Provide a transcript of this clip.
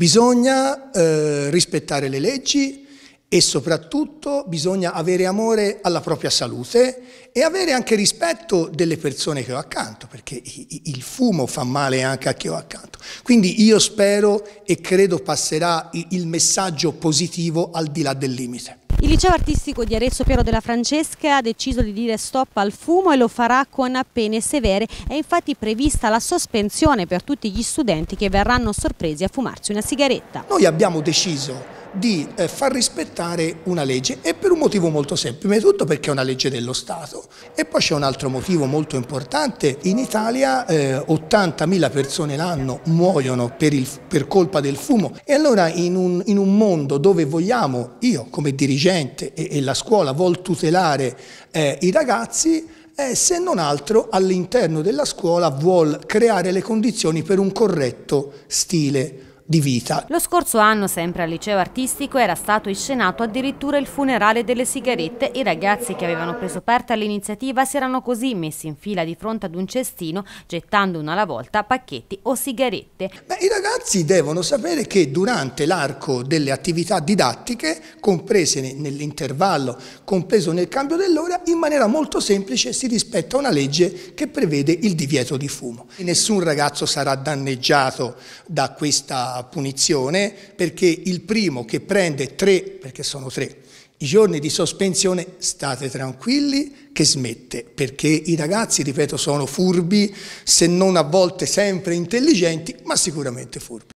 Bisogna eh, rispettare le leggi e soprattutto bisogna avere amore alla propria salute e avere anche rispetto delle persone che ho accanto, perché il fumo fa male anche a chi ho accanto. Quindi io spero e credo passerà il messaggio positivo al di là del limite. Il liceo artistico di Arezzo Piero della Francesca ha deciso di dire stop al fumo e lo farà con pene severe. È infatti prevista la sospensione per tutti gli studenti che verranno sorpresi a fumarsi una sigaretta. Noi abbiamo deciso di eh, far rispettare una legge e per un motivo molto semplice, prima di tutto perché è una legge dello Stato e poi c'è un altro motivo molto importante, in Italia eh, 80.000 persone l'anno muoiono per, il, per, colpa del fumo e allora in un, in un, mondo dove vogliamo, io come dirigente e, e la scuola vuol tutelare eh, i ragazzi, eh, se non altro all'interno della scuola vuol creare le condizioni per un corretto stile di vita. Lo scorso anno, sempre al liceo artistico, era stato iscenato addirittura il funerale delle sigarette. I ragazzi che avevano preso parte all'iniziativa si erano così messi in fila di fronte ad un cestino, gettando una alla volta pacchetti o sigarette. Beh, I ragazzi devono sapere che durante l'arco delle attività didattiche, comprese nell'intervallo, compreso nel cambio dell'ora, in maniera molto semplice si rispetta una legge che prevede il divieto di fumo. E nessun ragazzo sarà danneggiato da questa punizione perché il primo che prende tre, perché sono tre, i giorni di sospensione state tranquilli che smette, perché i ragazzi, ripeto, sono furbi, se non a volte sempre intelligenti, ma sicuramente furbi.